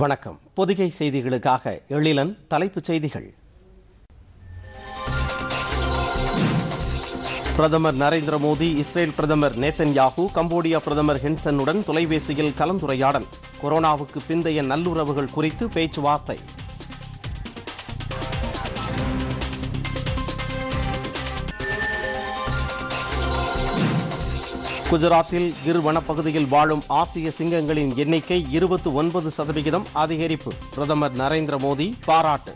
வணக்கம் பொதிகை செய்திகளுக்காக எழிலன் தலைப்புச் செய்திகள் பிரதமர் நரேந்திர மோடி இஸ்ரேல் பிரதமர் நேத்தன் யாகு கம்போடியா பிரதமர் ஹென்சனுடன் தொலைபேசியில் கலந்துரையாடல் கொரோனாவுக்கு பிந்தைய நல்லுறவுகள் குறித்து பேச்சுவார்த்தை குஜராத்தில் கிர் வனப்பகுதியில் வாழும் ஆசிய சிங்கங்களின் எண்ணிக்கை இருபத்தி ஒன்பது சதவிகிதம் அதிகரிப்பு பிரதமர் நரேந்திர மோடி பாராட்டு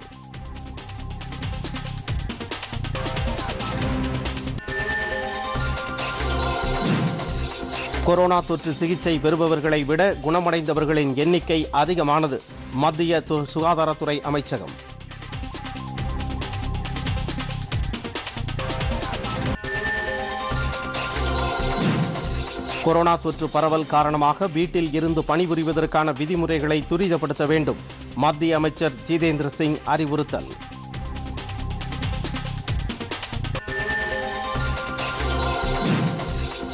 கொரோனா தொற்று சிகிச்சை பெறுபவர்களை விட குணமடைந்தவர்களின் எண்ணிக்கை அதிகமானது மத்திய சுகாதாரத்துறை அமைச்சகம் கொரோனா தொற்று பரவல் காரணமாக வீட்டில் இருந்து பணிபுரிவதற்கான விதிமுறைகளை துரிதப்படுத்த வேண்டும் மத்திய அமைச்சர் ஜிதேந்திர சிங் அறிவுறுத்தல்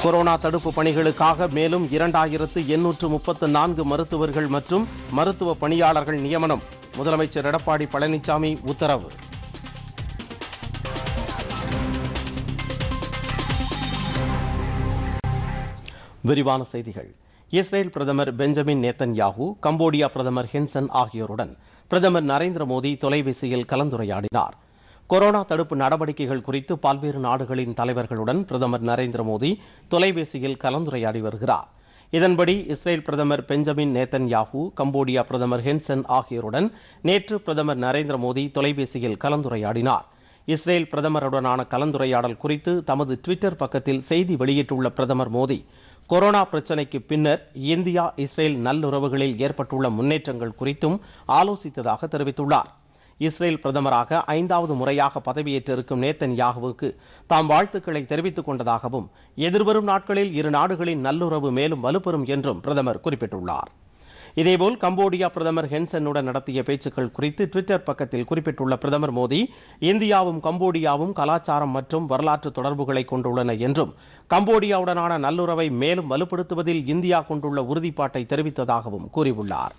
கொரோனா தடுப்பு பணிகளுக்காக மேலும் இரண்டாயிரத்து எண்ணூற்று முப்பத்து நான்கு மருத்துவர்கள் மற்றும் மருத்துவ பணியாளர்கள் நியமனம் முதலமைச்சர் எடப்பாடி பழனிசாமி உத்தரவு விரிவான செய்திகள் இஸ்ரேல் பிரதமர் பெஞ்சமின் நேத்தன் யாஹூ கம்போடியா பிரதமர் ஹென்சன் ஆகியோருடன் பிரதமர் நரேந்திர மோடி தொலைபேசியில் கலந்துரையாடினார் கொரோனா தடுப்பு நடவடிக்கைகள் குறித்து பல்வேறு நாடுகளின் தலைவர்களுடன் பிரதமர் நரேந்திர மோடி தொலைபேசியில் கலந்துரையாடி வருகிறார் இதன்படி இஸ்ரேல் பிரதமர் பெஞ்சமின் நேத்தன் யாஹூ கம்போடியா பிரதமர் ஹென்சன் ஆகியோருடன் நேற்று பிரதமர் நரேந்திர மோடி தொலைபேசியில் கலந்துரையாடினார் இஸ்ரேல் பிரதமருடனான கலந்துரையாடல் குறித்து தமது டுவிட்டர் பக்கத்தில் செய்தி வெளியிட்டுள்ள பிரதமர் மோடி கொரோனா பிரச்சினைக்கு பின்னர் இந்தியா இஸ்ரேல் நல்லுறவுகளில் ஏற்பட்டுள்ள முன்னேற்றங்கள் குறித்தும் ஆலோசித்ததாக தெரிவித்துள்ளார் இஸ்ரேல் பிரதமராக ஐந்தாவது முறையாக பதவியேற்றிருக்கும் நேத்தன் யாகுவுக்கு தாம் வாழ்த்துக்களை தெரிவித்துக் கொண்டதாகவும் எதிர்வரும் நாட்களில் இரு நாடுகளின் நல்லுறவு மேலும் வலுப்பெறும் என்றும் பிரதமர் குறிப்பிட்டுள்ளார் இதேபோல் கம்போடியா பிரதமர் ஹென்சனுடன் நடத்திய பேச்சுக்கள் குறித்து ட்விட்டர் பக்கத்தில் குறிப்பிட்டுள்ள பிரதமர் மோடி இந்தியாவும் கம்போடியாவும் கலாச்சாரம் மற்றும் வரலாற்று தொடர்புகளை கொண்டுள்ளன என்றும் கம்போடியாவுடனான நல்லுறவை மேலும் வலுப்படுத்துவதில் இந்தியா கொண்டுள்ள உறுதிப்பாட்டை தெரிவித்ததாகவும் கூறியுள்ளார்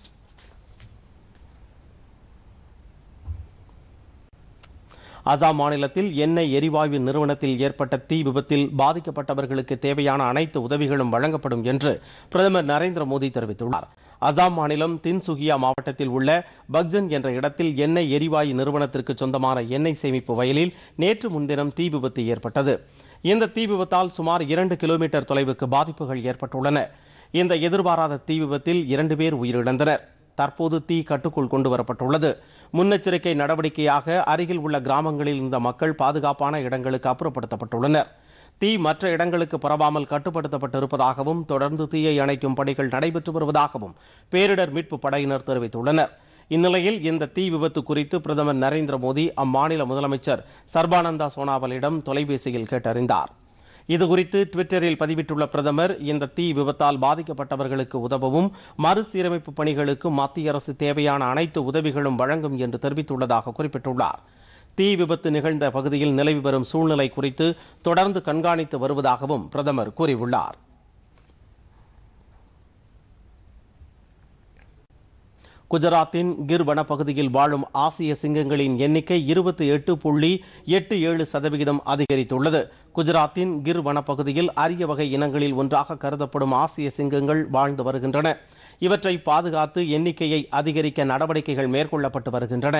அசாம் மாநிலத்தில் எண்ணெய் எரிவாயு நிறுவனத்தில் ஏற்பட்ட தீ விபத்தில் பாதிக்கப்பட்டவர்களுக்கு தேவையான அனைத்து உதவிகளும் வழங்கப்படும் என்று பிரதமர் நரேந்திர மோடி தெரிவித்துள்ளார் அசாம் மாநிலம் தின்சுகியா மாவட்டத்தில் உள்ள பக்ஜன் என்ற இடத்தில் எண்ணெய் எரிவாயு நிறுவனத்திற்கு சொந்தமான எண்ணெய் சேமிப்பு வயலில் நேற்று முன்தினம் தீ விபத்து ஏற்பட்டது இந்த தீ விபத்தால் சுமார் இரண்டு கிலோமீட்டர் தொலைவுக்கு பாதிப்புகள் ஏற்பட்டுள்ளன இந்த எதிர்பாராத தீ விபத்தில் இரண்டு பேர் உயிரிழந்தனர் தற்போது தீ கட்டுக்குள் கொண்டு வரப்பட்டுள்ளது முன்னெச்சரிக்கை நடவடிக்கையாக அருகில் உள்ள கிராமங்களில் இருந்த மக்கள் பாதுகாப்பான இடங்களுக்கு அப்புறப்படுத்தப்பட்டுள்ளனர் தீ மற்ற இடங்களுக்கு பரவாமல் கட்டுப்படுத்தப்பட்டிருப்பதாகவும் தொடர்ந்து தீயை அணைக்கும் பணிகள் நடைபெற்று வருவதாகவும் பேரிடர் மீட்பு படையினர் தெரிவித்துள்ளனர் இந்நிலையில் இந்த தீ விபத்து குறித்து பிரதமர் நரேந்திர மோடி அம்மாநில முதலமைச்சர் சர்பானந்தா சோனாவலிடம் தொலைபேசியில் கேட்டறிந்தார் இதுகுறித்து டுவிட்டரில் பதிவிட்டுள்ள பிரதமர் இந்த தீ விபத்தால் பாதிக்கப்பட்டவர்களுக்கு உதவவும் மறுசீரமைப்பு பணிகளுக்கு மத்திய அரசு தேவையான அனைத்து உதவிகளும் வழங்கும் என்று தெரிவித்துள்ளதாக குறிப்பிட்டுள்ளார் தீ விபத்து நிகழ்ந்த பகுதியில் நிலவி வரும் சூழ்நிலை குறித்து தொடர்ந்து கண்காணித்து வருவதாகவும் பிரதமர் கூறியுள்ளார் குஜராத்தின் கிர் வனப்பகுதியில் வாழும் ஆசிய சிங்கங்களின் எண்ணிக்கை இருபத்தி எட்டு புள்ளி எட்டு ஏழு சதவிகிதம் அதிகரித்துள்ளது குஜராத்தின் கிர் வனப்பகுதியில் அரிய வகை இனங்களில் ஒன்றாக கருதப்படும் ஆசிய சிங்கங்கள் வாழ்ந்து வருகின்றன இவற்றை பாதுகாத்து எண்ணிக்கையை அதிகரிக்க நடவடிக்கைகள் மேற்கொள்ளப்பட்டு வருகின்றன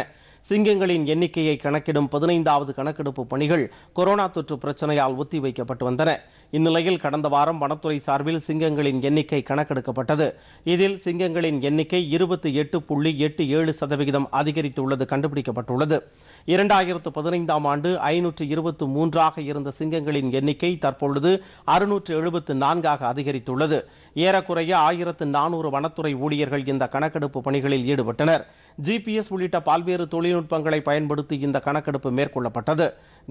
சிங்கங்களின் எண்ணிக்கையை கணக்கிடும் பதினைந்தாவது கணக்கெடுப்பு பணிகள் கொரோனா தொற்று பிரச்சனையால் ஒத்திவைக்கப்பட்டு வந்தன இந்நிலையில் கடந்த வாரம் வனத்துறை சார்பில் சிங்கங்களின் எண்ணிக்கை கணக்கெடுக்கப்பட்டது இதில் சிங்கங்களின் எண்ணிக்கை இருபத்தி எட்டு புள்ளி எட்டு ஏழு சதவிகிதம் அதிகரித்துள்ளது கண்டுபிடிக்கப்பட்டுள்ளது இரண்டாயிரத்து பதினைந்தாம் ஆண்டு ஐநூற்று இருபத்து மூன்றாக இருந்த சிங்கங்களின் எண்ணிக்கை தற்பொழுது அறுநூற்று எழுபத்து நான்காக அதிகரித்துள்ளது ஏறக்குறைய ஆயிரத்து நானூறு வனத்துறை ஊழியர்கள் இந்த கணக்கெடுப்பு பணிகளில் ஈடுபட்டனர் ஜிபிஎஸ் உள்ளிட்ட பல்வேறு தொழில்நுட்பங்களை பயன்படுத்தி இந்த கணக்கெடுப்பு மேற்கொள்ளப்பட்டது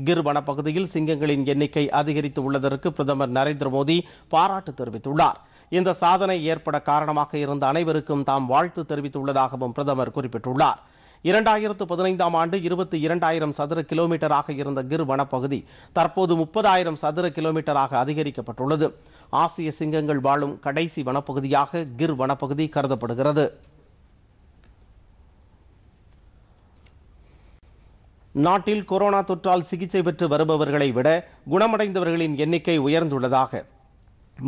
கிர் வனப்பகுதியில் சிங்கங்களின் எண்ணிக்கை அதிகரித்து உள்ளதற்கு பிரதமர் நரேந்திர மோடி பாராட்டு தெரிவித்துள்ளார் இந்த சாதனை ஏற்பட காரணமாக இருந்த அனைவருக்கும் தாம் வாழ்த்து தெரிவித்துள்ளதாகவும் பிரதமர் குறிப்பிட்டுள்ளார் இரண்டாயிரத்து பதினைந்தாம் ஆண்டு இருபத்தி இரண்டாயிரம் சதுர கிலோமீட்டராக இருந்த கிர் வனப்பகுதி தற்போது முப்பதாயிரம் சதுர கிலோமீட்டராக அதிகரிக்கப்பட்டுள்ளது ஆசிய சிங்கங்கள் வாழும் கடைசி வனப்பகுதியாக கிர் வனப்பகுதி கருதப்படுகிறது நாட்டில் கொரோனா தொற்றால் சிகிச்சை பெற்று வருபவர்களை விட குணமடைந்தவர்களின் எண்ணிக்கை உயர்ந்துள்ளதாக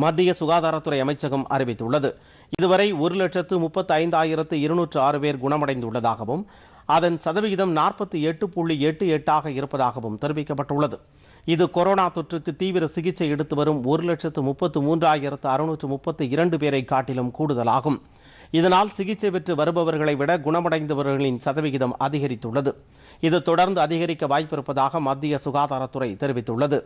மத்திய சுகாதாரத்துறை அமைச்சகம் அறிவித்துள்ளது இதுவரை ஒரு லட்சத்து முப்பத்தி ஐந்தாயிரத்து இருநூற்று ஆறு பேர் குணமடைந்துள்ளதாகவும் அதன் சதவிகிதம் நாற்பத்தி எட்டு புள்ளி எட்டு எட்டாக இருப்பதாகவும் தெரிவிக்கப்பட்டுள்ளது இது கொரோனா தொற்றுக்கு தீவிர சிகிச்சை எடுத்து வரும் ஒரு லட்சத்து முப்பத்து மூன்றாயிரத்து அறுநூற்று முப்பத்து இரண்டு பேரை காட்டிலும் கூடுதலாகும் இதனால் சிகிச்சை பெற்று வருபவர்களை விட குணமடைந்தவர்களின் சதவிகிதம் அதிகரித்துள்ளது இது தொடர்ந்து அதிகரிக்க வாய்ப்பிருப்பதாக மத்திய சுகாதாரத்துறை தெரிவித்துள்ளது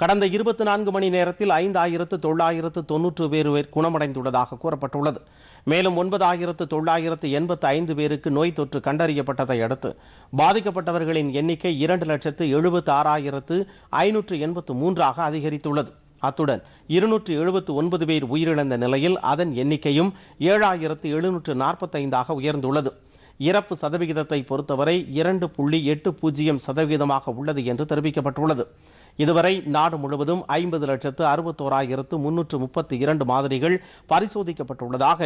கடந்த இருபத்தி நான்கு மணி நேரத்தில் ஐந்தாயிரத்து தொள்ளாயிரத்து தொன்னூற்று பேர் குணமடைந்துள்ளதாக கூறப்பட்டுள்ளது மேலும் ஒன்பதாயிரத்து தொள்ளாயிரத்து எண்பத்து ஐந்து பேருக்கு நோய் தொற்று கண்டறியப்பட்டதை அடுத்து பாதிக்கப்பட்டவர்களின் எண்ணிக்கை இரண்டு லட்சத்து எழுபத்து ஆறாயிரத்து ஐநூற்று எண்பத்து மூன்றாக அதிகரித்துள்ளது அத்துடன் இருநூற்று எழுபத்து ஒன்பது பேர் உயிரிழந்த நிலையில் அதன் எண்ணிக்கையும் ஏழாயிரத்து எழுநூற்று நாற்பத்தைந்தாக உயர்ந்துள்ளது இறப்பு சதவிகிதத்தை பொறுத்தவரை இரண்டு புள்ளி எட்டு பூஜ்ஜியம் சதவிகிதமாக உள்ளது என்று தெரிவிக்கப்பட்டுள்ளது இதுவரை நாடு முழுவதும் ஐம்பது லட்சத்து அறுபத்தோராயிரத்து முன்னூற்று முப்பத்தி இரண்டு மாதிரிகள் பரிசோதிக்கப்பட்டுள்ளதாக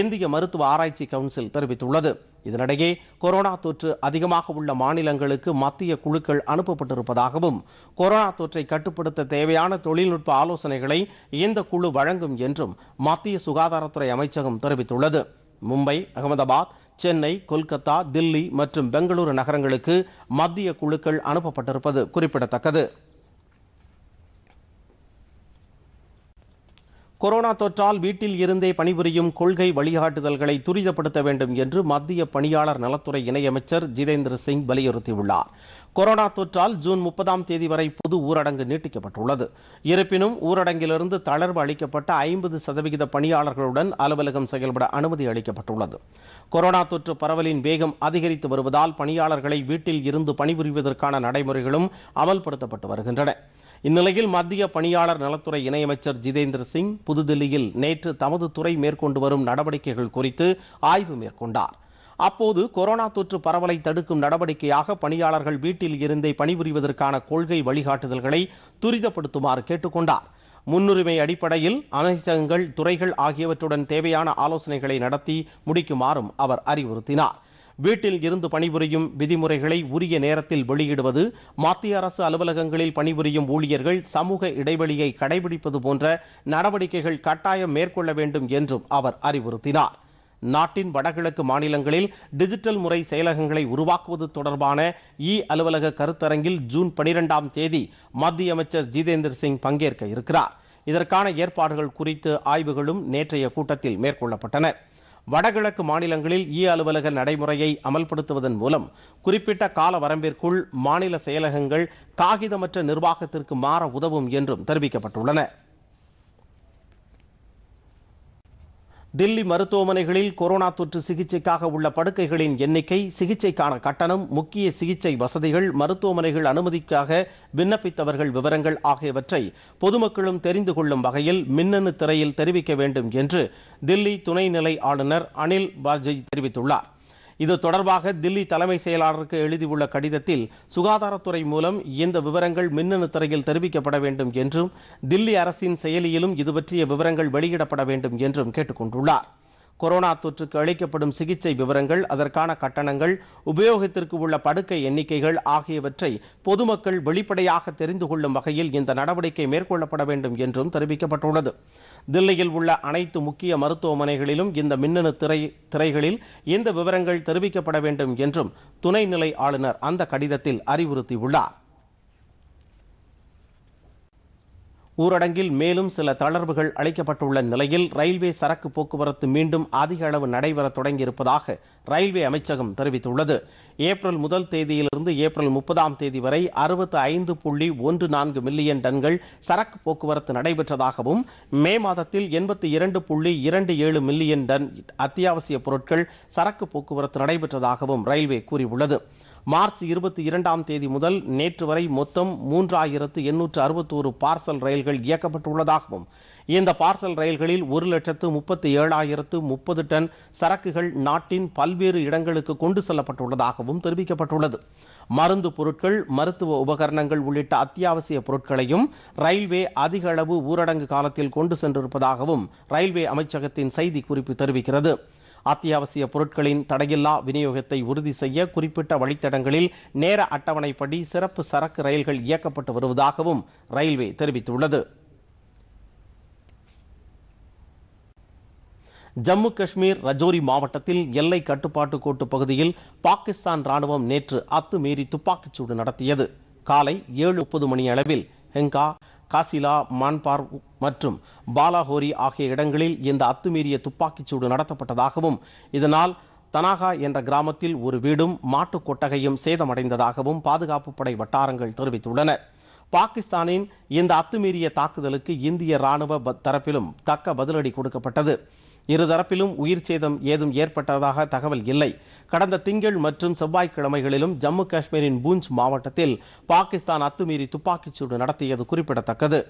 இந்திய மருத்துவ ஆராய்ச்சி கவுன்சில் தெரிவித்துள்ளது இதனிடையே கொரோனா தொற்று அதிகமாக உள்ள மாநிலங்களுக்கு மத்திய குழுக்கள் அனுப்பப்பட்டிருப்பதாகவும் கொரோனா தொற்றை கட்டுப்படுத்த தேவையான தொழில்நுட்ப ஆலோசனைகளை இந்த குழு வழங்கும் என்றும் மத்திய சுகாதாரத்துறை அமைச்சகம் தெரிவித்துள்ளது மும்பை அகமதாபாத் சென்னை கொல்கத்தா தில்லி மற்றும் பெங்களூரு நகரங்களுக்கு மத்திய குழுக்கள் அனுப்பப்பட்டிருப்பது குறிப்பிடத்தக்கது கொரோனா தொற்றால் வீட்டில் இருந்தே பணிபுரியும் கொள்கை வழிகாட்டுதல்களை துரிதப்படுத்த வேண்டும் என்று மத்திய பணியாளர் நலத்துறை இணையமைச்சர் ஜிதேந்திர சிங் வலியுறுத்தியுள்ளார் கொரோனா தொற்றால் ஜூன் முப்பதாம் தேதி வரை பொது ஊரடங்கு நீட்டிக்கப்பட்டுள்ளது இருப்பினும் ஊரடங்கிலிருந்து தளர்வு அளிக்கப்பட்ட ஐம்பது சதவிகித பணியாளர்களுடன் அலுவலகம் செயல்பட அனுமதி அளிக்கப்பட்டுள்ளது கொரோனா தொற்று பரவலின் வேகம் அதிகரித்து வருவதால் பணியாளர்களை வீட்டில் இருந்து பணிபுரிவதற்கான நடைமுறைகளும் அமல்படுத்தப்பட்டு வருகின்றன இந்நிலையில் மத்திய பணியாளர் நலத்துறை இணையமைச்சர் ஜிதேந்திர சிங் புதுதில்லியில் நேற்று தமது துறை மேற்கொண்டு வரும் நடவடிக்கைகள் குறித்து ஆய்வு மேற்கொண்டார் அப்போது கொரோனா தொற்று பரவலை தடுக்கும் நடவடிக்கையாக பணியாளர்கள் வீட்டில் இருந்தே பணிபுரிவதற்கான கொள்கை வழிகாட்டுதல்களை துரிதப்படுத்துமாறு கேட்டுக்கொண்டார் முன்னுரிமை அடிப்படையில் அமைச்சகங்கள் துறைகள் ஆகியவற்றுடன் தேவையான ஆலோசனைகளை நடத்தி முடிக்குமாறும் அவர் அறிவுறுத்தினார் வீட்டில் இருந்து பணிபுரியும் விதிமுறைகளை உரிய நேரத்தில் வெளியிடுவது மத்திய அரசு அலுவலகங்களில் பணிபுரியும் ஊழியர்கள் சமூக இடைவெளியை கடைபிடிப்பது போன்ற நடவடிக்கைகள் கட்டாயம் மேற்கொள்ள வேண்டும் என்றும் அவர் அறிவுறுத்தினார் நாட்டின் வடகிழக்கு மாநிலங்களில் டிஜிட்டல் முறை செயலகங்களை உருவாக்குவது தொடர்பான இ அலுவலக கருத்தரங்கில் ஜூன் பனிரெண்டாம் தேதி மத்திய அமைச்சர் ஜிதேந்திர சிங் பங்கேற்க இருக்கிறார் இதற்கான ஏற்பாடுகள் குறித்து ஆய்வுகளும் நேற்றைய கூட்டத்தில் மேற்கொள்ளப்பட்டன வடகிழக்கு மாநிலங்களில் இ அலுவலக நடைமுறையை அமல்படுத்துவதன் மூலம் குறிப்பிட்ட கால வரம்பிற்குள் மாநில செயலகங்கள் காகிதமற்ற நிர்வாகத்திற்கு மாற உதவும் என்றும் தெரிவிக்கப்பட்டுள்ளன தில்லி மருத்துவமனைகளில் கொரோனா தொற்று சிகிச்சைக்காக உள்ள படுக்கைகளின் எண்ணிக்கை சிகிச்சைக்கான கட்டணம் முக்கிய சிகிச்சை வசதிகள் மருத்துவமனைகள் அனுமதிக்காக விண்ணப்பித்தவர்கள் விவரங்கள் ஆகியவற்றை பொதுமக்களும் தெரிந்து கொள்ளும் வகையில் மின்னணு திரையில் தெரிவிக்க வேண்டும் என்று தில்லி துணைநிலை ஆளுநர் அனில் பாஜய் தெரிவித்துள்ளார் இது தொடர்பாக தில்லி தலைமை செயலாளருக்கு எழுதியுள்ள கடிதத்தில் சுகாதாரத்துறை மூலம் இந்த விவரங்கள் மின்னணு துறையில் தெரிவிக்கப்பட வேண்டும் என்றும் தில்லி அரசின் செயலியிலும் இது பற்றிய விவரங்கள் வெளியிடப்பட வேண்டும் என்றும் கேட்டுக்கொண்டுள்ளார் கொரோனா தொற்றுக்கு அளிக்கப்படும் சிகிச்சை விவரங்கள் அதற்கான கட்டணங்கள் உபயோகத்திற்கு உள்ள படுக்கை எண்ணிக்கைகள் ஆகியவற்றை பொதுமக்கள் வெளிப்படையாக தெரிந்து கொள்ளும் வகையில் இந்த நடவடிக்கை மேற்கொள்ளப்பட வேண்டும் என்றும் தெரிவிக்கப்பட்டுள்ளது தில்லியில் உள்ள அனைத்து முக்கிய மருத்துவமனைகளிலும் இந்த மின்னணு திரை திரைகளில் இந்த விவரங்கள் தெரிவிக்கப்பட வேண்டும் என்றும் துணைநிலை ஆளுநர் அந்த கடிதத்தில் அறிவுறுத்தியுள்ளார் ஊரடங்கில் மேலும் சில தளர்வுகள் அளிக்கப்பட்டுள்ள நிலையில் ரயில்வே சரக்கு போக்குவரத்து மீண்டும் அதிக அளவு நடைபெற தொடங்கியிருப்பதாக ரயில்வே அமைச்சகம் தெரிவித்துள்ளது ஏப்ரல் முதல் தேதியிலிருந்து ஏப்ரல் முப்பதாம் தேதி வரை அறுபத்து ஐந்து புள்ளி ஒன்று நான்கு மில்லியன் டன்கள் சரக்கு போக்குவரத்து நடைபெற்றதாகவும் மே மாதத்தில் எண்பத்தி இரண்டு புள்ளி இரண்டு ஏழு மில்லியன் டன் அத்தியாவசிய பொருட்கள் சரக்கு போக்குவரத்து நடைபெற்றதாகவும் ரயில்வே கூறியுள்ளது மார்ச் இருபத்தி இரண்டாம் தேதி முதல் நேற்று வரை மொத்தம் மூன்றாயிரத்து எண்ணூற்று அறுபத்தோரு பார்சல் ரயில்கள் இயக்கப்பட்டுள்ளதாகவும் இந்த பார்சல் ரயில்களில் ஒரு லட்சத்து முப்பத்தி ஏழாயிரத்து முப்பது டன் சரக்குகள் நாட்டின் பல்வேறு இடங்களுக்கு கொண்டு செல்லப்பட்டுள்ளதாகவும் தெரிவிக்கப்பட்டுள்ளது மருந்து பொருட்கள் மருத்துவ உபகரணங்கள் உள்ளிட்ட அத்தியாவசிய பொருட்களையும் ரயில்வே அதிக அளவு ஊரடங்கு காலத்தில் கொண்டு சென்றிருப்பதாகவும் ரயில்வே அமைச்சகத்தின் செய்திக்குறிப்பு தெரிவிக்கிறது அத்தியாவசிய பொருட்களின் தடையில்லா விநியோகத்தை உறுதி செய்ய குறிப்பிட்ட வழித்தடங்களில் நேர அட்டவணைப்படி சிறப்பு சரக்கு ரயில்கள் இயக்கப்பட்டு வருவதாகவும் ரயில்வே தெரிவித்துள்ளது ஜம்மு காஷ்மீர் ரஜோரி மாவட்டத்தில் எல்லை கட்டுப்பாட்டு கோட்டு பகுதியில் பாகிஸ்தான் ராணுவம் நேற்று அத்துமீறி துப்பாக்கிச்சூடு நடத்தியது காலை ஏழு முப்பது மணி அளவில் ஹெங்கா காசிலா மான்பார் மற்றும் பாலாஹோரி ஆகிய இடங்களில் இந்த அத்துமீறிய துப்பாக்கிச்சூடு நடத்தப்பட்டதாகவும் இதனால் தனாகா என்ற கிராமத்தில் ஒரு வீடும் மாட்டுக் கொட்டகையும் சேதமடைந்ததாகவும் பாதுகாப்பு படை வட்டாரங்கள் தெரிவித்துள்ளன பாகிஸ்தானின் இந்த அத்துமீறிய தாக்குதலுக்கு இந்திய ராணுவ தரப்பிலும் தக்க பதிலடி கொடுக்கப்பட்டது இருதரப்பிலும் உயிர் சேதம் ஏதும் ஏற்பட்டதாக தகவல் இல்லை கடந்த திங்கள் மற்றும் செவ்வாய்க்கிழமைகளிலும் ஜம்மு காஷ்மீரின் பூஞ்ச் மாவட்டத்தில் பாகிஸ்தான் அத்துமீறி துப்பாக்கிச்சூடு நடத்தியது குறிப்பிடத்தக்கது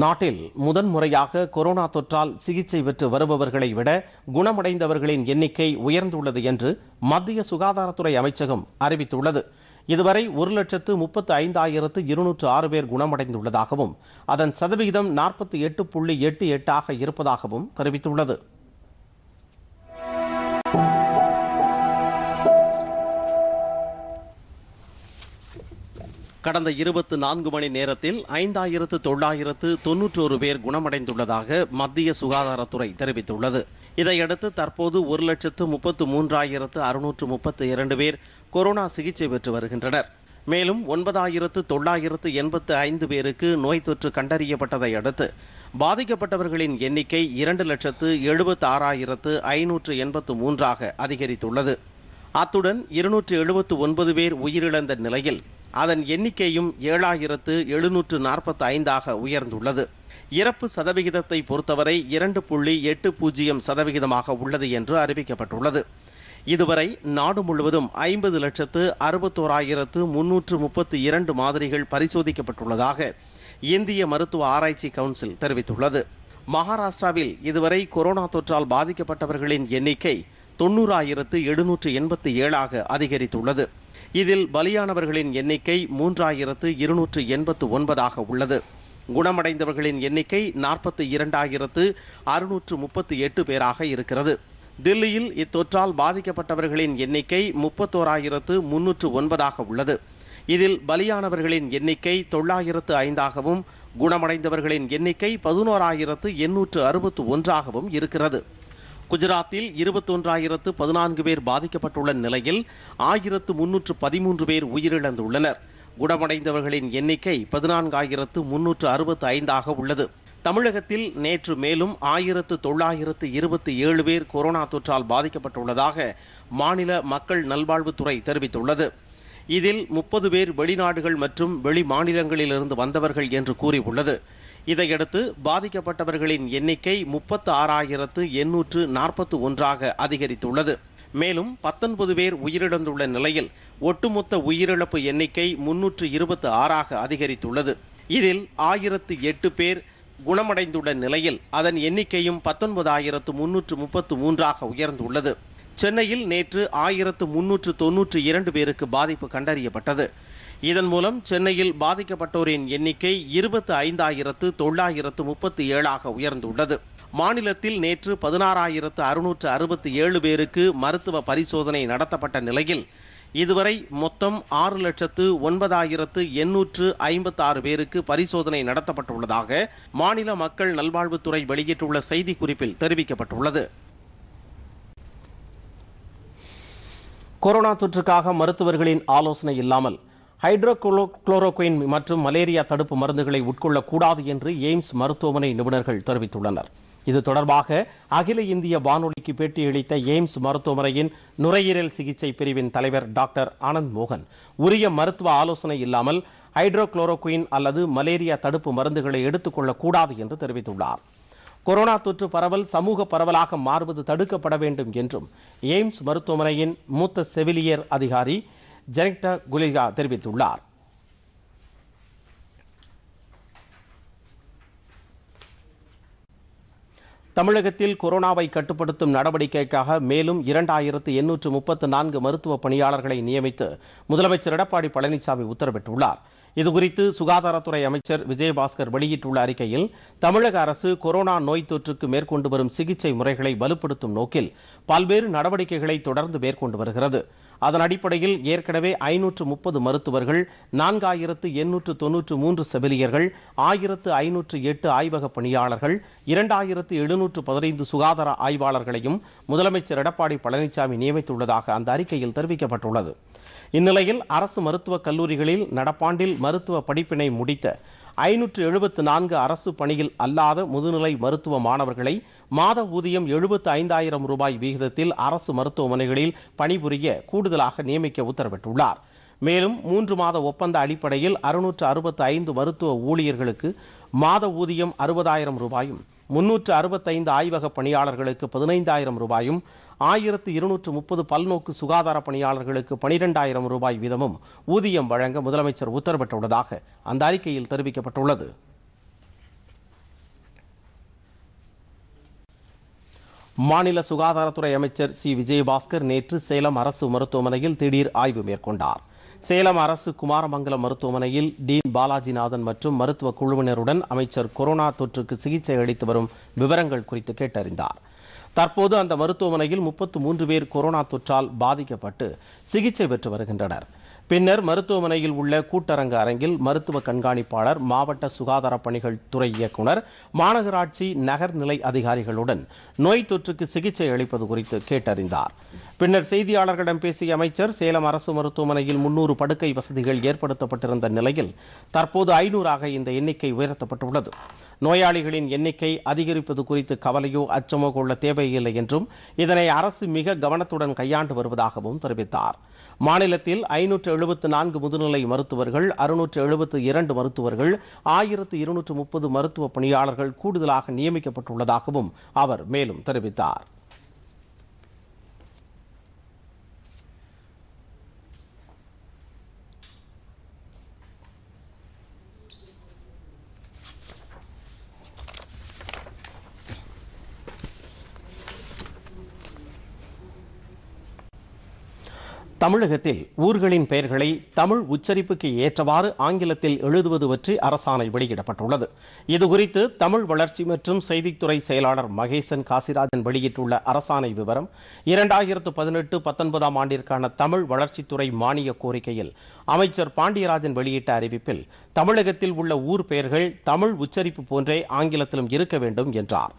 நாட்டில் முதன்முறையாக கொரோனா தொற்றால் சிகிச்சை பெற்று வருபவர்களை விட குணமடைந்தவர்களின் எண்ணிக்கை உயர்ந்துள்ளது என்று மத்திய சுகாதாரத்துறை அமைச்சகம் அறிவித்துள்ளது இதுவரை ஒரு லட்சத்து முப்பத்து ஐந்தாயிரத்து இருநூற்று ஆறு பேர் குணமடைந்துள்ளதாகவும் அதன் சதவிகிதம் நாற்பத்தி எட்டு புள்ளி எட்டு எட்டாக இருப்பதாகவும் தெரிவித்துள்ளது கடந்த இருபத்தி நான்கு மணி நேரத்தில் ஐந்தாயிரத்து தொள்ளாயிரத்து தொன்னூற்றோரு பேர் குணமடைந்துள்ளதாக மத்திய சுகாதாரத்துறை தெரிவித்துள்ளது இதையடுத்து தற்போது ஒரு லட்சத்து முப்பத்து மூன்றாயிரத்து அறுநூற்று முப்பத்து இரண்டு பேர் கொரோனா சிகிச்சை பெற்று வருகின்றனர் மேலும் ஒன்பதாயிரத்து தொள்ளாயிரத்து எண்பத்து ஐந்து பேருக்கு நோய் தொற்று கண்டறியப்பட்டதை அடுத்து பாதிக்கப்பட்டவர்களின் எண்ணிக்கை இரண்டு லட்சத்து எழுபத்து ஆறாயிரத்து ஐநூற்று எண்பத்து மூன்றாக அதிகரித்துள்ளது அத்துடன் இருநூற்று எழுபத்து ஒன்பது பேர் உயிரிழந்த நிலையில் அதன் எண்ணிக்கையும் ஏழாயிரத்து எழுநூற்று நாற்பத்தி ஐந்தாக உயர்ந்துள்ளது இறப்பு சதவிகிதத்தை பொறுத்தவரை இரண்டு புள்ளி எட்டு பூஜ்ஜியம் சதவிகிதமாக உள்ளது என்று அறிவிக்கப்பட்டுள்ளது இதுவரை நாடு முழுவதும் ஐம்பது லட்சத்து அறுபத்தோராயிரத்து முன்னூற்று முப்பத்தி இரண்டு மாதிரிகள் பரிசோதிக்கப்பட்டுள்ளதாக இந்திய மருத்துவ ஆராய்ச்சி கவுன்சில் தெரிவித்துள்ளது மகாராஷ்டிராவில் இதுவரை கொரோனா தொற்றால் பாதிக்கப்பட்டவர்களின் எண்ணிக்கை தொண்ணூறாயிரத்து எழுநூற்று எண்பத்தி ஏழாக அதிகரித்துள்ளது இதில் பலியானவர்களின் எண்ணிக்கை மூன்றாயிரத்து இருநூற்று எண்பத்து ஒன்பதாக உள்ளது குணமடைந்தவர்களின் எண்ணிக்கை நாற்பத்தி இரண்டாயிரத்து அறுநூற்று முப்பத்தி எட்டு பேராக இருக்கிறது தில்லியில் இத்தொற்றால் பாதிக்கப்பட்டவர்களின் எண்ணிக்கை முப்பத்தோராயிரத்து முன்னூற்று ஒன்பதாக உள்ளது இதில் பலியானவர்களின் எண்ணிக்கை தொள்ளாயிரத்து ஐந்தாகவும் குணமடைந்தவர்களின் எண்ணிக்கை பதினோராயிரத்து எண்ணூற்று அறுபத்து ஒன்றாகவும் இருக்கிறது குஜராத்தில் இருபத்தொன்றாயிரத்து பதினான்கு பேர் பாதிக்கப்பட்டுள்ள நிலையில் ஆயிரத்து முன்னூற்று பதிமூன்று பேர் உயிரிழந்துள்ளனர் குணமடைந்தவர்களின் எண்ணிக்கை பதினான்காயிரத்து முன்னூற்று அறுபத்து ஐந்தாக உள்ளது தமிழகத்தில் நேற்று மேலும் ஆயிரத்து தொள்ளாயிரத்து இருபத்தி ஏழு பேர் கொரோனா தொற்றால் பாதிக்கப்பட்டுள்ளதாக மாநில மக்கள் நல்வாழ்வுத்துறை தெரிவித்துள்ளது இதில் முப்பது பேர் வெளிநாடுகள் மற்றும் வெளி மாநிலங்களிலிருந்து வந்தவர்கள் என்று கூறியுள்ளது இதையடுத்து பாதிக்கப்பட்டவர்களின் எண்ணிக்கை முப்பத்து ஆறாயிரத்து எண்ணூற்று நாற்பத்து ஒன்றாக அதிகரித்துள்ளது மேலும் பத்தொன்பது பேர் உயிரிழந்துள்ள நிலையில் ஒட்டுமொத்த உயிரிழப்பு எண்ணிக்கை முன்னூற்று இருபத்து ஆறாக அதிகரித்துள்ளது இதில் ஆயிரத்து எட்டு பேர் குணமடைந்துள்ள நிலையில் அதன் எண்ணிக்கையும் பத்தொன்பதாயிரத்து முன்னூற்று முப்பத்து மூன்றாக உயர்ந்துள்ளது சென்னையில் நேற்று ஆயிரத்து முன்னூற்று தொன்னூற்று இரண்டு பேருக்கு பாதிப்பு கண்டறியப்பட்டது இதன் மூலம் சென்னையில் பாதிக்கப்பட்டோரின் எண்ணிக்கை இருபத்து ஐந்தாயிரத்து தொள்ளாயிரத்து முப்பத்தி ஏழாக உயர்ந்துள்ளது மாநிலத்தில் நேற்று பதினாறாயிரத்து அறுநூற்று அறுபத்தி ஏழு பேருக்கு மருத்துவ பரிசோதனை நடத்தப்பட்ட நிலையில் இதுவரை மொத்தம் ஆறு லட்சத்து ஒன்பதாயிரத்து எண்ணூற்று ஐம்பத்தாறு பேருக்கு பரிசோதனை நடத்தப்பட்டுள்ளதாக மாநில மக்கள் நல்வாழ்வுத்துறை வெளியிட்டுள்ள செய்திக்குறிப்பில் தெரிவிக்கப்பட்டுள்ளது கொரோனா தொற்றுக்காக மருத்துவர்களின் ஆலோசனை இல்லாமல் ஹைட்ரோகுளோ குளோரோகுயின் மற்றும் மலேரியா தடுப்பு மருந்துகளை உட்கொள்ளக்கூடாது என்று எய்ம்ஸ் மருத்துவமனை நிபுணர்கள் தெரிவித்துள்ளனர் இது தொடர்பாக அகில இந்திய வானொலிக்கு பேட்டியளித்த எய்ம்ஸ் மருத்துவமனையின் நுரையீரல் சிகிச்சை பிரிவின் தலைவர் டாக்டர் ஆனந்த் மோகன் உரிய மருத்துவ ஆலோசனை இல்லாமல் ஹைட்ரோகுளோரோகுயின் அல்லது மலேரியா தடுப்பு மருந்துகளை எடுத்துக்கொள்ளக்கூடாது என்று தெரிவித்துள்ளார் கொரோனா தொற்று பரவல் சமூக பரவலாக மாறுவது தடுக்கப்பட வேண்டும் என்றும் எய்ம்ஸ் மருத்துவமனையின் மூத்த செவிலியர் அதிகாரி ஜெனக்டா குலிகா தெரிவித்துள்ளார் தமிழகத்தில் கொரோனாவை கட்டுப்படுத்தும் நடவடிக்கைக்காக மேலும் இரண்டாயிரத்து எண்ணூற்று முப்பத்து நான்கு மருத்துவ பணியாளர்களை நியமித்து முதலமைச்சர் எடப்பாடி பழனிசாமி உத்தரவிட்டுள்ளார் இதுகுறித்து சுகாதாரத்துறை அமைச்சர் விஜயபாஸ்கர் வெளியிட்டுள்ள அறிக்கையில் தமிழக அரசு கொரோனா நோய் தொற்றுக்கு மேற்கொண்டு வரும் சிகிச்சை முறைகளை வலுப்படுத்தும் நோக்கில் பல்வேறு நடவடிக்கைகளை தொடர்ந்து மேற்கொண்டு வருகிறது அதன் அடிப்படையில் ஏற்கனவே ஐநூற்று முப்பது மருத்துவர்கள் நான்காயிரத்து எண்ணூற்று தொன்னூற்று மூன்று செவிலியர்கள் ஆயிரத்து ஐநூற்று எட்டு ஆய்வக பணியாளர்கள் இரண்டாயிரத்து எழுநூற்று பதினைந்து சுகாதார ஆய்வாளர்களையும் முதலமைச்சர் எடப்பாடி பழனிசாமி நியமித்துள்ளதாக அந்த அறிக்கையில் தெரிவிக்கப்பட்டுள்ளது இந்நிலையில் அரசு மருத்துவக் கல்லூரிகளில் நடப்பாண்டில் மருத்துவ படிப்பினை முடித்த ஐநூற்று எழுபத்து நான்கு அரசு பணியில் அல்லாத முதுநிலை மருத்துவ மாணவர்களை மாத ஊதியம் எழுபத்து ஐந்தாயிரம் ரூபாய் விகிதத்தில் அரசு மருத்துவமனைகளில் பணிபுரிய கூடுதலாக நியமிக்க உத்தரவிட்டுள்ளார் மேலும் மூன்று மாத ஒப்பந்த அடிப்படையில் அறுநூற்று அறுபத்து ஐந்து மருத்துவ ஊழியர்களுக்கு மாத ஊதியம் அறுபதாயிரம் ரூபாயும் முன்னூற்று அறுபத்தைந்து ஆய்வக பணியாளர்களுக்கு பதினைந்தாயிரம் ரூபாயும் ஆயிரத்து இருநூற்று முப்பது பல்நோக்கு சுகாதார பணியாளர்களுக்கு பனிரெண்டாயிரம் ரூபாய் வீதமும் ஊதியம் வழங்க முதலமைச்சர் உத்தரவிட்டுள்ளதாக அந்த அறிக்கையில் தெரிவிக்கப்பட்டுள்ளது மாநில சுகாதாரத்துறை அமைச்சர் சி விஜயபாஸ்கர் நேற்று சேலம் அரசு மருத்துவமனையில் திடீர் ஆய்வு மேற்கொண்டார் சேலம் அரசு குமாரமங்கலம் மருத்துவமனையில் டீன் பாலாஜிநாதன் மற்றும் மருத்துவ குழுவினருடன் அமைச்சர் கொரோனா தொற்றுக்கு சிகிச்சை அளித்து வரும் விவரங்கள் குறித்து கேட்டறிந்தார் தற்போது அந்த மருத்துவமனையில் முப்பத்து மூன்று பேர் கொரோனா தொற்றால் பாதிக்கப்பட்டு சிகிச்சை பெற்று வருகின்றனர் பின்னர் மருத்துவமனையில் உள்ள கூட்டரங்கு அரங்கில் மருத்துவ கண்காணிப்பாளர் மாவட்ட சுகாதார பணிகள் துறை இயக்குனர் மாநகராட்சி நகர்நிலை அதிகாரிகளுடன் நோய் தொற்றுக்கு சிகிச்சை அளிப்பது குறித்து கேட்டறிந்தார் பின்னர் செய்தியாளர்களிடம் பேசிய அமைச்சர் சேலம் அரசு மருத்துவமனையில் முன்னூறு படுக்கை வசதிகள் ஏற்படுத்தப்பட்டிருந்த நிலையில் தற்போது ஐநூறாக இந்த எண்ணிக்கை உயர்த்தப்பட்டுள்ளது நோயாளிகளின் எண்ணிக்கை அதிகரிப்பது குறித்து கவலையோ அச்சமோ கொள்ள தேவையில்லை என்றும் இதனை அரசு மிக கவனத்துடன் கையாண்டு வருவதாகவும் தெரிவித்தார் மாநிலத்தில் ஐநூற்று எழுபத்து நான்கு முதுநிலை மருத்துவர்கள் அறுநூற்று எழுபத்து இரண்டு மருத்துவர்கள் ஆயிரத்து இருநூற்று முப்பது மருத்துவ பணியாளர்கள் கூடுதலாக நியமிக்கப்பட்டுள்ளதாகவும் அவர் மேலும் தெரிவித்தார் தமிழகத்தில் ஊர்களின் பெயர்களை தமிழ் உச்சரிப்புக்கு ஏற்றவாறு ஆங்கிலத்தில் எழுதுவது பற்றி அரசாணை வெளியிடப்பட்டுள்ளது இதுகுறித்து தமிழ் வளர்ச்சி மற்றும் செய்தித்துறை செயலாளர் மகேசன் காசிராஜன் வெளியிட்டுள்ள அரசாணை விவரம் இரண்டாயிரத்து பதினெட்டு பத்தொன்பதாம் ஆண்டிற்கான தமிழ் வளர்ச்சித்துறை மானிய கோரிக்கையில் அமைச்சர் பாண்டியராஜன் வெளியிட்ட அறிவிப்பில் தமிழகத்தில் உள்ள ஊர் பெயர்கள் தமிழ் உச்சரிப்பு போன்றே ஆங்கிலத்திலும் இருக்க வேண்டும் என்றார்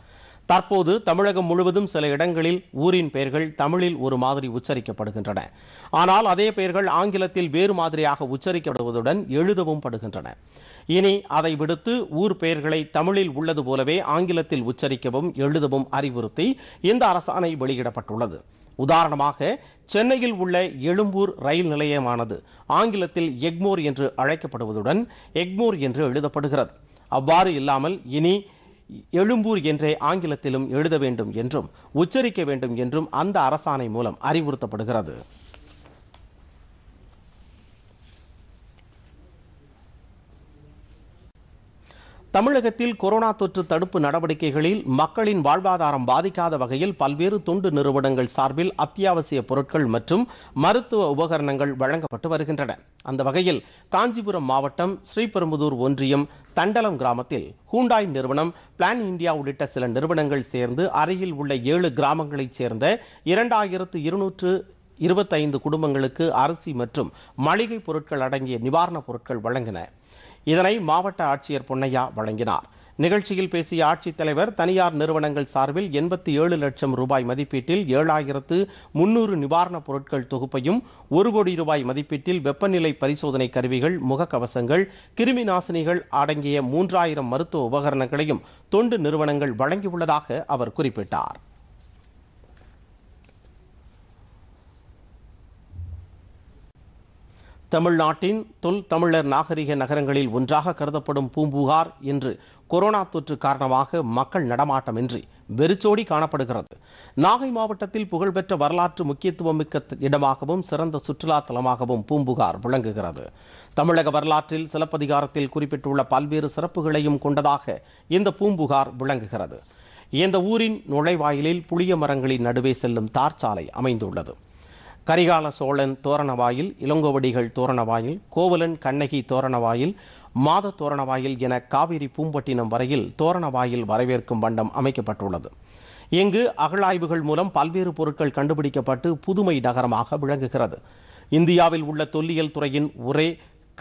தற்போது தமிழகம் முழுவதும் சில இடங்களில் ஊரின் பெயர்கள் தமிழில் ஒரு மாதிரி உச்சரிக்கப்படுகின்றன ஆனால் அதே பெயர்கள் ஆங்கிலத்தில் வேறு மாதிரியாக உச்சரிக்கப்படுவதுடன் எழுதவும் படுகின்றன இனி அதை விடுத்து ஊர் பெயர்களை தமிழில் உள்ளது போலவே ஆங்கிலத்தில் உச்சரிக்கவும் எழுதவும் அறிவுறுத்தி இந்த அரசாணை வெளியிடப்பட்டுள்ளது உதாரணமாக சென்னையில் உள்ள எழும்பூர் ரயில் நிலையமானது ஆங்கிலத்தில் எக்மோர் என்று அழைக்கப்படுவதுடன் எக்மோர் என்று எழுதப்படுகிறது அவ்வாறு இல்லாமல் இனி எழும்பூர் என்றே ஆங்கிலத்திலும் எழுத வேண்டும் என்றும் உச்சரிக்க வேண்டும் என்றும் அந்த அரசாணை மூலம் அறிவுறுத்தப்படுகிறது தமிழகத்தில் கொரோனா தொற்று தடுப்பு நடவடிக்கைகளில் மக்களின் வாழ்வாதாரம் பாதிக்காத வகையில் பல்வேறு தொண்டு நிறுவனங்கள் சார்பில் அத்தியாவசிய பொருட்கள் மற்றும் மருத்துவ உபகரணங்கள் வழங்கப்பட்டு வருகின்றன அந்த வகையில் காஞ்சிபுரம் மாவட்டம் ஸ்ரீபெரும்புதூர் ஒன்றியம் தண்டலம் கிராமத்தில் ஹூண்டாய் நிறுவனம் பிளான் இந்தியா உள்ளிட்ட சில நிறுவனங்கள் சேர்ந்து அருகில் உள்ள ஏழு கிராமங்களைச் சேர்ந்த இரண்டாயிரத்து இருநூற்று இருபத்தைந்து குடும்பங்களுக்கு அரிசி மற்றும் மளிகை பொருட்கள் அடங்கிய நிவாரணப் பொருட்கள் வழங்கின இதனை மாவட்ட ஆட்சியர் பொன்னையா வழங்கினார் நிகழ்ச்சியில் பேசிய ஆட்சித்தலைவர் தனியார் நிறுவனங்கள் சார்பில் எண்பத்தி ஏழு லட்சம் ரூபாய் மதிப்பீட்டில் ஏழாயிரத்து முன்னூறு நிவாரணப் பொருட்கள் தொகுப்பையும் ஒரு கோடி ரூபாய் மதிப்பீட்டில் வெப்பநிலை பரிசோதனை கருவிகள் முகக்கவசங்கள் கிருமி நாசினிகள் அடங்கிய மூன்றாயிரம் மருத்துவ உபகரணங்களையும் தொண்டு நிறுவனங்கள் வழங்கியுள்ளதாக அவர் குறிப்பிட்டார் தமிழ்நாட்டின் தொல் தமிழர் நாகரிக நகரங்களில் ஒன்றாக கருதப்படும் பூம்புகார் இன்று கொரோனா தொற்று காரணமாக மக்கள் நடமாட்டமின்றி வெறிச்சோடி காணப்படுகிறது நாகை மாவட்டத்தில் புகழ்பெற்ற வரலாற்று முக்கியத்துவமிக்க இடமாகவும் சிறந்த சுற்றுலா தலமாகவும் பூம்புகார் விளங்குகிறது தமிழக வரலாற்றில் சிலப்பதிகாரத்தில் குறிப்பிட்டுள்ள பல்வேறு சிறப்புகளையும் கொண்டதாக இந்த பூம்புகார் விளங்குகிறது இந்த ஊரின் நுழைவாயிலில் புளிய மரங்களின் நடுவே செல்லும் தார்ச்சாலை அமைந்துள்ளது கரிகால சோழன் தோரணவாயில் இளங்கோவடிகள் தோரணவாயில் கோவலன் கண்ணகி தோரணவாயில் மாத தோரணவாயில் என காவிரி பூம்பட்டினம் வரையில் தோரணவாயில் வரவேற்கும் வண்டம் அமைக்கப்பட்டுள்ளது இங்கு அகழாய்வுகள் மூலம் பல்வேறு பொருட்கள் கண்டுபிடிக்கப்பட்டு புதுமை நகரமாக விளங்குகிறது இந்தியாவில் உள்ள தொல்லியல் துறையின் ஒரே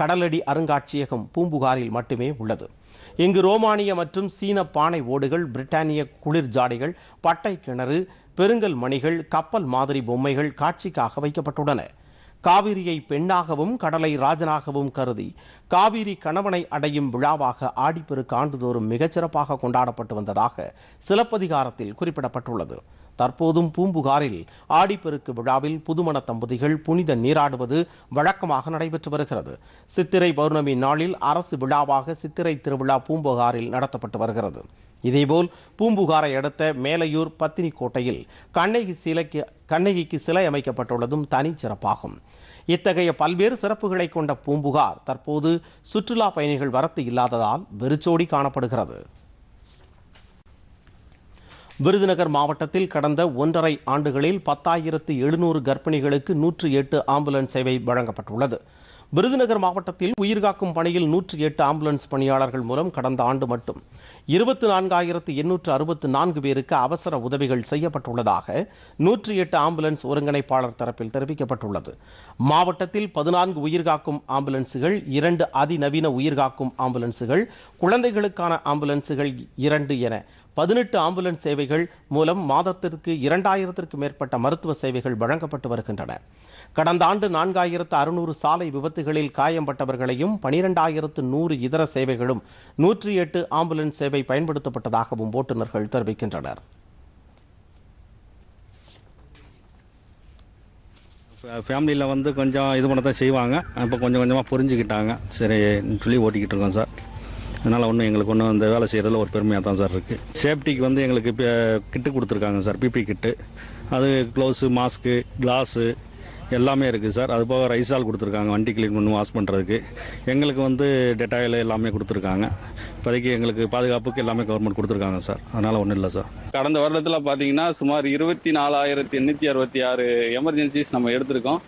கடலடி அருங்காட்சியகம் பூம்புகாரில் மட்டுமே உள்ளது இங்கு ரோமானிய மற்றும் சீன பானை ஓடுகள் பிரிட்டானிய குளிர் ஜாடைகள் பட்டை கிணறு பெருங்கல் மணிகள் கப்பல் மாதிரி பொம்மைகள் காட்சிக்காக வைக்கப்பட்டுள்ளன காவிரியை பெண்ணாகவும் கடலை ராஜனாகவும் கருதி காவிரி கணவனை அடையும் விழாவாக ஆடிப்பெருக்கு ஆண்டுதோறும் மிகச்சிறப்பாக கொண்டாடப்பட்டு வந்ததாக சிலப்பதிகாரத்தில் குறிப்பிடப்பட்டுள்ளது தற்போதும் பூம்புகாரில் ஆடிப்பெருக்கு விழாவில் புதுமண தம்பதிகள் புனித நீராடுவது வழக்கமாக நடைபெற்று வருகிறது சித்திரை பௌர்ணமி நாளில் அரசு விழாவாக சித்திரை திருவிழா பூம்புகாரில் நடத்தப்பட்டு வருகிறது இதேபோல் பூம்புகாரை அடுத்த மேலையூர் பத்தினிக்கோட்டையில் கண்ணகி சிலைக்கு கண்ணகிக்கு சிலை அமைக்கப்பட்டுள்ளதும் தனிச்சிறப்பாகும் இத்தகைய பல்வேறு சிறப்புகளை கொண்ட பூம்புகார் தற்போது சுற்றுலா பயணிகள் வரத்து இல்லாததால் வெறிச்சோடி காணப்படுகிறது விருதுநகர் மாவட்டத்தில் கடந்த ஒன்றரை ஆண்டுகளில் பத்தாயிரத்து எழுநூறு கர்ப்பிணிகளுக்கு நூற்றி எட்டு ஆம்புலன்ஸ் சேவை வழங்கப்பட்டுள்ளது விருதுநகர் மாவட்டத்தில் உயிர்காக்கும் பணியில் நூற்றி எட்டு ஆம்புலன்ஸ் பணியாளர்கள் மூலம் கடந்த ஆண்டு மட்டும் இருபத்தி நான்காயிரத்து எண்ணூற்று அறுபத்து நான்கு பேருக்கு அவசர உதவிகள் செய்யப்பட்டுள்ளதாக நூற்றி எட்டு ஆம்புலன்ஸ் ஒருங்கிணைப்பாளர் தரப்பில் தெரிவிக்கப்பட்டுள்ளது மாவட்டத்தில் பதினான்கு உயிர்காக்கும் ஆம்புலன்ஸுகள் இரண்டு அதிநவீன உயிர்காக்கும் ஆம்புலன்ஸுகள் குழந்தைகளுக்கான ஆம்புலன்ஸுகள் இரண்டு என பதினெட்டு ஆம்புலன்ஸ் சேவைகள் மூலம் மாதத்திற்கு இரண்டாயிரத்திற்கு மேற்பட்ட மருத்துவ சேவைகள் வழங்கப்பட்டு வருகின்றன கடந்த ஆண்டு நான்காயிரத்து அறுநூறு சாலை விபத்துகளில் காயம்பட்டவர்களையும் பனிரெண்டாயிரத்து நூறு இதர சேவைகளும் நூற்றி எட்டு ஆம்புலன்ஸ் சேவை பயன்படுத்தப்பட்டதாகவும் ஓட்டுநர்கள் தெரிவிக்கின்றனர் ஃபேமிலியில் வந்து கொஞ்சம் இது பண்ண தான் செய்வாங்க இப்போ கொஞ்சம் கொஞ்சமாக புரிஞ்சுக்கிட்டாங்க சரி சொல்லி ஓட்டிக்கிட்டு இருக்கோம் சார் அதனால் ஒன்றும் எங்களுக்கு ஒன்றும் அந்த வேலை செய்கிறதுல ஒரு பெருமையாக தான் சார் இருக்குது சேஃப்டிக்கு வந்து எங்களுக்கு இப்போ கிட்டு கொடுத்துருக்காங்க சார் பிபி கிட்டு அது க்ளவுஸு மாஸ்க்கு கிளாஸு எல்லாமே இருக்குது சார் அது போக ரைஸால் கொடுத்துருக்காங்க வண்டி க்ளீன் பண்ணி வாஷ் பண்ணுறதுக்கு எங்களுக்கு வந்து டெட்டாயில் எல்லாமே கொடுத்துருக்காங்க இப்போதைக்கு எங்களுக்கு பாதுகாப்புக்கு எல்லாமே கவர்மெண்ட் கொடுத்துருக்காங்க சார் அதனால் ஒன்றும் இல்லை சார் கடந்த வருடத்தில் பார்த்தீங்கன்னா சுமார் இருபத்தி நாலாயிரத்தி எண்ணூற்றி அறுபத்தி ஆறு எமர்ஜென்சிஸ் நம்ம எடுத்திருக்கோம்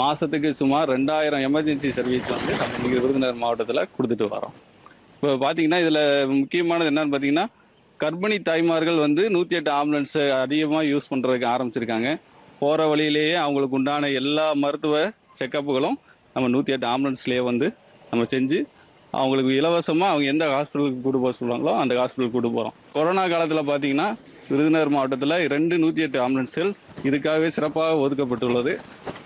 மாதத்துக்கு சுமார் ரெண்டாயிரம் எமர்ஜென்சி சர்வீஸ் வந்து நம்ம விருதுநகர் மாவட்டத்தில் கொடுத்துட்டு வரோம் இப்போ பார்த்தீங்கன்னா இதில் முக்கியமானது என்னன்னு பார்த்தீங்கன்னா கர்ப்பிணி தாய்மார்கள் வந்து நூற்றி எட்டு ஆம்புலன்ஸு அதிகமாக யூஸ் பண்ணுறதுக்கு ஆரம்பிச்சிருக்காங்க போகிற வழியிலேயே அவங்களுக்கு உண்டான எல்லா மருத்துவ செக்கப்புகளும் நம்ம நூற்றி எட்டு ஆம்புலன்ஸ்லேயே வந்து நம்ம செஞ்சு அவங்களுக்கு இலவசமாக அவங்க எந்த ஹாஸ்பிட்டலுக்கு கூட்டு போக சொல்கிறாங்களோ அந்த ஹாஸ்பிட்டலுக்கு கூட்டு போகிறோம் கொரோனா காலத்தில் பார்த்தீங்கன்னா விருதுநகர் மாவட்டத்தில் ரெண்டு நூற்றி எட்டு ஆம்புலன்ஸ்கள் இதுக்காகவே சிறப்பாக ஒதுக்கப்பட்டுள்ளது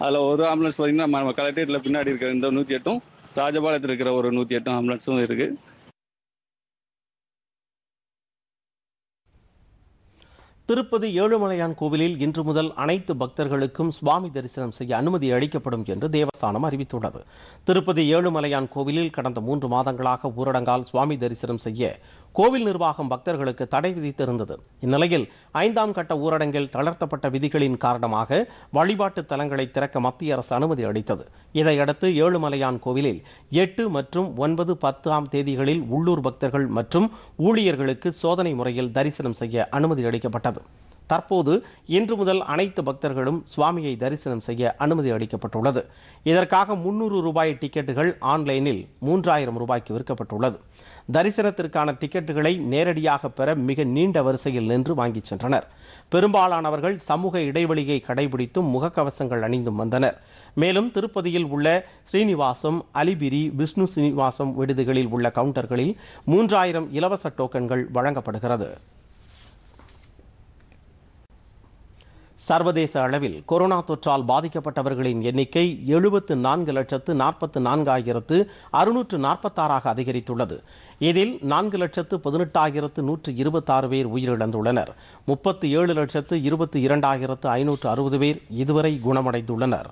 அதில் ஒரு ஆம்புலன்ஸ் பார்த்திங்கன்னா நம்ம கலெக்டரேட்டில் பின்னாடி இருக்கிற இந்த நூற்றி எட்டும் ராஜபாளையத்தில் இருக்கிற ஒரு நூற்றி எட்டும் ஆம்புலன்ஸும் இருக்குது திருப்பதி ஏழுமலையான் கோவிலில் இன்று முதல் அனைத்து பக்தர்களுக்கும் சுவாமி தரிசனம் செய்ய அனுமதி அளிக்கப்படும் என்று தேவஸ்தானம் அறிவித்துள்ளது திருப்பதி ஏழுமலையான் கோவிலில் கடந்த மூன்று மாதங்களாக ஊரடங்கால் சுவாமி தரிசனம் செய்ய கோவில் நிர்வாகம் பக்தர்களுக்கு தடை விதித்திருந்தது இந்நிலையில் ஐந்தாம் கட்ட ஊரடங்கில் தளர்த்தப்பட்ட விதிகளின் காரணமாக வழிபாட்டு தலங்களை திறக்க மத்திய அரசு அனுமதி அளித்தது இதையடுத்து ஏழுமலையான் கோவிலில் எட்டு மற்றும் ஒன்பது பத்தாம் தேதிகளில் உள்ளூர் பக்தர்கள் மற்றும் ஊழியர்களுக்கு சோதனை முறையில் தரிசனம் செய்ய அனுமதி அளிக்கப்பட்டது தற்போது இன்று முதல் அனைத்து பக்தர்களும் சுவாமியை தரிசனம் செய்ய அனுமதி அளிக்கப்பட்டுள்ளது இதற்காக முன்னூறு ரூபாய் டிக்கெட்டுகள் ஆன்லைனில் மூன்றாயிரம் ரூபாய்க்கு விற்கப்பட்டுள்ளது தரிசனத்திற்கான டிக்கெட்டுகளை நேரடியாக பெற மிக நீண்ட வரிசையில் நின்று வாங்கிச் சென்றனர் பெரும்பாலானவர்கள் சமூக இடைவெளியை கடைபிடித்தும் முகக்கவசங்கள் அணிந்தும் வந்தனர் மேலும் திருப்பதியில் உள்ள ஸ்ரீனிவாசம் அலிபிரி விஷ்ணு ஸ்ரீனிவாசம் விடுதிகளில் உள்ள கவுண்டர்களில் மூன்றாயிரம் இலவச டோக்கன்கள் வழங்கப்படுகிறது சர்வதேச அளவில் கொரோனா தொற்றால் பாதிக்கப்பட்டவர்களின் எண்ணிக்கை எழுபத்து நான்கு லட்சத்து நாற்பத்து நான்காயிரத்து அறுநூற்று நாற்பத்தாறாக அதிகரித்துள்ளது இதில் நான்கு லட்சத்து பதினெட்டாயிரத்து நூற்று இருபத்தாறு பேர் உயிரிழந்துள்ளனர் முப்பத்து ஏழு லட்சத்து இருபத்தி இரண்டாயிரத்து ஐநூற்று அறுபது பேர் இதுவரை குணமடைந்துள்ளனர்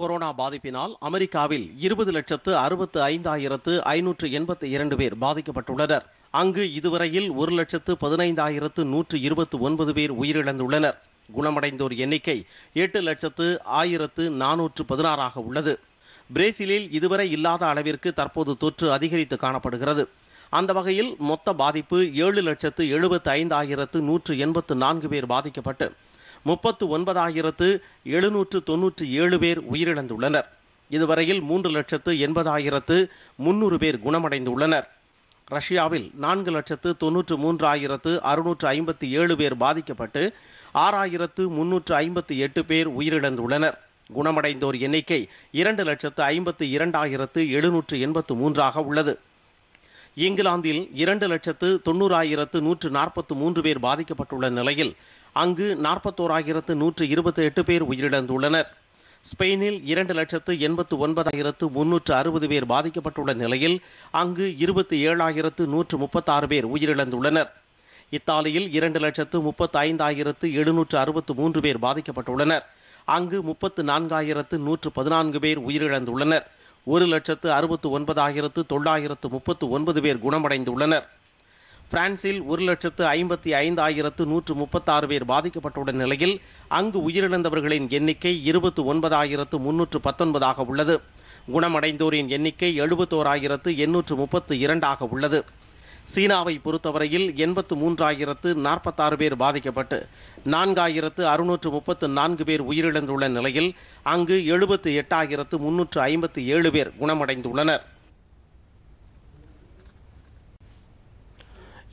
கொரோனா பாதிப்பினால் அமெரிக்காவில் இருபது லட்சத்து அறுபத்து ஐந்தாயிரத்து ஐநூற்று எண்பத்தி இரண்டு பேர் பாதிக்கப்பட்டுள்ளனர் அங்கு இதுவரையில் ஒரு லட்சத்து பதினைந்தாயிரத்து நூற்று இருபத்து ஒன்பது பேர் உயிரிழந்துள்ளனர் குணமடைந்தோர் எண்ணிக்கை எட்டு லட்சத்து ஆயிரத்து நானூற்று பதினாறாக உள்ளது பிரேசிலில் இதுவரை இல்லாத அளவிற்கு தற்போது தொற்று அதிகரித்து காணப்படுகிறது அந்த வகையில் மொத்த பாதிப்பு ஏழு லட்சத்து எழுபத்து ஐந்தாயிரத்து நூற்று எண்பத்து நான்கு பேர் பாதிக்கப்பட்டு முப்பத்து ஒன்பதாயிரத்து எழுநூற்று தொன்னூற்றி ஏழு பேர் உயிரிழந்துள்ளனர் இதுவரையில் மூன்று லட்சத்து எண்பதாயிரத்து முன்னூறு பேர் குணமடைந்துள்ளனர் ரஷ்யாவில் நான்கு லட்சத்து தொன்னூற்று மூன்றாயிரத்து அறுநூற்று ஐம்பத்தி ஏழு பேர் பாதிக்கப்பட்டு ஆறாயிரத்து முன்னூற்று ஐம்பத்தி எட்டு பேர் உயிரிழந்துள்ளனர் குணமடைந்தோர் எண்ணிக்கை இரண்டு லட்சத்து ஐம்பத்து இரண்டாயிரத்து எழுநூற்று எண்பத்து மூன்றாக உள்ளது இங்கிலாந்தில் இரண்டு லட்சத்து தொண்ணூறாயிரத்து நூற்று நாற்பத்து மூன்று பேர் பாதிக்கப்பட்டுள்ள நிலையில் அங்கு நாற்பத்தோராயிரத்து நூற்று இருபத்தி எட்டு பேர் உயிரிழந்துள்ளனர் ஸ்பெயினில் இரண்டு லட்சத்து எண்பத்து ஒன்பதாயிரத்து முன்னூற்று அறுபது பேர் பாதிக்கப்பட்டுள்ள நிலையில் அங்கு இருபத்தி ஏழாயிரத்து நூற்று முப்பத்தாறு பேர் உயிரிழந்துள்ளனர் இத்தாலியில் இரண்டு லட்சத்து முப்பத்து ஐந்தாயிரத்து எழுநூற்று அறுபத்து மூன்று பேர் பாதிக்கப்பட்டுள்ளனர் அங்கு முப்பத்து நான்காயிரத்து நூற்று பதினான்கு பேர் உயிரிழந்துள்ளனர் ஒரு லட்சத்து அறுபத்து ஒன்பதாயிரத்து தொள்ளாயிரத்து முப்பத்து ஒன்பது பேர் குணமடைந்துள்ளனர் பிரான்சில் ஒரு லட்சத்து ஐம்பத்தி ஐந்து ஆயிரத்து நூற்று முப்பத்தாறு பேர் பாதிக்கப்பட்டுள்ள நிலையில் அங்கு உயிரிழந்தவர்களின் எண்ணிக்கை இருபத்து ஒன்பதாயிரத்து முன்னூற்று பத்தொன்பதாக உள்ளது குணமடைந்தோரின் எண்ணிக்கை எழுபத்தோராயிரத்து எண்ணூற்று முப்பத்து இரண்டாக உள்ளது சீனாவை பொறுத்தவரையில் எண்பத்து மூன்றாயிரத்து நாற்பத்தாறு பேர் பாதிக்கப்பட்டு நான்காயிரத்து அறுநூற்று முப்பத்து நான்கு பேர் உயிரிழந்துள்ள நிலையில் அங்கு எழுபத்து எட்டாயிரத்து முன்னூற்று ஐம்பத்து ஏழு பேர் குணமடைந்துள்ளனர்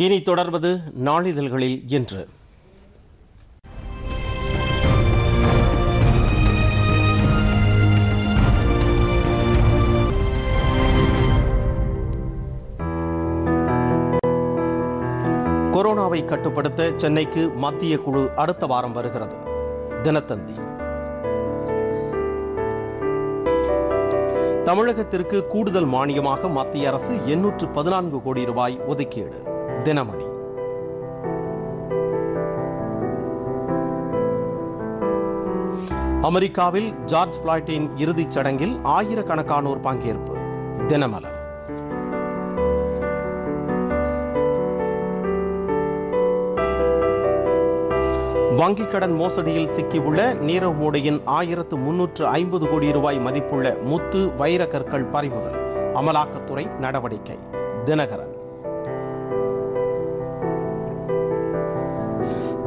இனி தொடர்வது நாளிதழ்களில் இன்று கொரோனாவை கட்டுப்படுத்த சென்னைக்கு மத்திய குழு அடுத்த வாரம் வருகிறது தினத்தந்தி தமிழகத்திற்கு கூடுதல் மானியமாக மத்திய அரசு எண்ணூற்று பதினான்கு கோடி ரூபாய் ஒதுக்கீடு தினமணி அமெரிக்காவில் ஜார்ஜ் பிளாய்டின் இறுதிச் சடங்கில் ஆயிரக்கணக்கானோர் பங்கேற்பு தினமலர் வங்கிக் கடன் மோசடியில் சிக்கியுள்ள நீரவ் மோடியின் ஆயிரத்து முன்னூற்று ஐம்பது கோடி ரூபாய் மதிப்புள்ள முத்து வைர கற்கள் பறிமுதல் அமலாக்கத்துறை நடவடிக்கை தினகரன்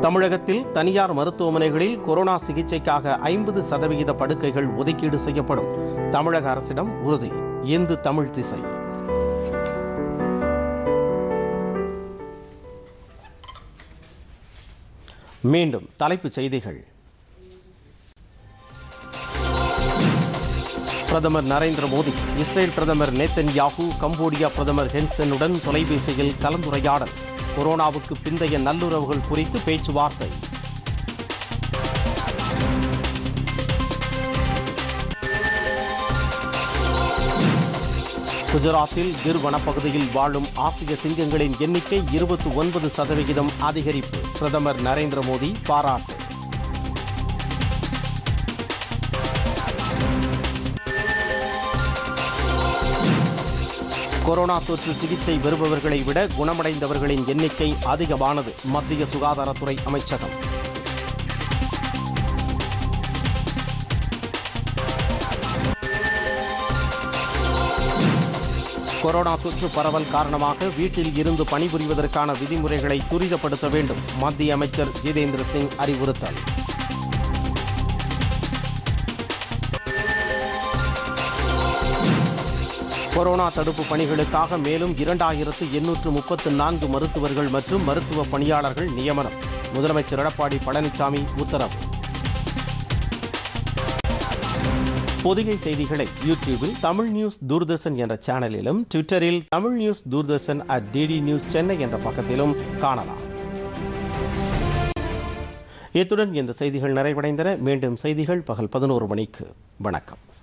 தமிழகத்தில் தனியார் மருத்துவமனைகளில் கொரோனா சிகிச்சைக்காக ஐம்பது சதவிகித படுக்கைகள் ஒதுக்கீடு செய்யப்படும் தமிழக அரசிடம் உறுதி இந்து தமிழ் திசை மீண்டும் தலைப்புச் செய்திகள் பிரதமர் நரேந்திர மோடி இஸ்ரேல் பிரதமர் நேத்தன் யாகு கம்போடியா பிரதமர் ஹென்சனுடன் தொலைபேசியில் கலந்துரையாடல் கொரோனாவுக்கு பிந்தைய நல்லுறவுகள் குறித்து பேச்சுவார்த்தை குஜராத்தில் கிர் வனப்பகுதியில் வாழும் ஆசிய சிங்கங்களின் எண்ணிக்கை இருபத்தி ஒன்பது சதவிகிதம் அதிகரிப்பு பிரதமர் நரேந்திர மோடி பாராட்டு கொரோனா தொற்று சிகிச்சை பெறுபவர்களை விட குணமடைந்தவர்களின் எண்ணிக்கை அதிகமானது மத்திய சுகாதாரத்துறை அமைச்சகம் கொரோனா தொற்று பரவல் காரணமாக வீட்டில் இருந்து பணிபுரிவதற்கான விதிமுறைகளை துரிதப்படுத்த வேண்டும் மத்திய அமைச்சர் ஜிதேந்திர சிங் அறிவுறுத்தல் கொரோனா தடுப்பு பணிகளுக்காக மேலும் இரண்டாயிரத்து எண்ணூற்று முப்பத்து நான்கு மருத்துவர்கள் மற்றும் மருத்துவ பணியாளர்கள் நியமனம் முதலமைச்சர் எடப்பாடி பழனிசாமி உத்தரவு பொதிகை செய்திகளை யூடியூபில் தமிழ் நியூஸ் தூர்தர்ஷன் என்ற சேனலிலும் ட்விட்டரில் Tamil news Doordarshan at DD news Chennai என்ற பக்கத்திலும் காணலாம் இத்துடன் இந்த செய்திகள் நிறைவடைந்தன மீண்டும் செய்திகள் பகல் பதினோரு மணிக்கு வணக்கம்